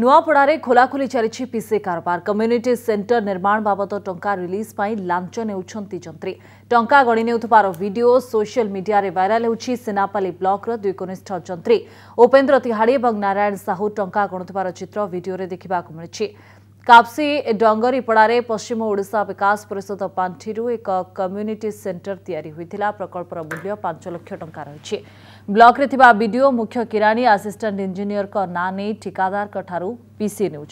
ନୂଆପଡ଼ାରେ ଖୋଲାଖୋଲି ଚାଲିଛି ପିସି କାରବାର କମ୍ୟୁନିଟି ସେଣ୍ଟର ନିର୍ମାଣ ବାବଦ ଟଙ୍କା ରିଲିଜ୍ ପାଇଁ ଲାଞ୍ଚ ନେଉଛନ୍ତି ଯନ୍ତ୍ରୀ ଟଙ୍କା ଗଣି ନେଉଥିବାର ଭିଡିଓ ସୋସିଆଲ ମିଡିଆରେ ଭାଇରାଲ ହେଉଛି ସେନାପାଲି ବ୍ଲକର ଦୁଇ କନିଷ୍ଠ ଯନ୍ତ୍ରୀ ଉପେନ୍ଦ୍ର ତିହାଡ଼ି ଏବଂ ନାରାୟଣ ସାହୁ ଟଙ୍କା ଗଣୁଥିବାର ଚିତ୍ର ଭିଡିଓରେ ଦେଖିବାକୁ ମିଳିଛି काप्सी पश्चिम उडिसा विकास परिषद पाण्डि एक कम्युनिटी सेन्टर तिरी हुन्छ प्रकल्पर मूल्य पाँच लक्ष टा ब्लक्रे ठ्ड मुख्य किराणी आसिष्टाट इज्जरको नाइ पीसी पिसिउँ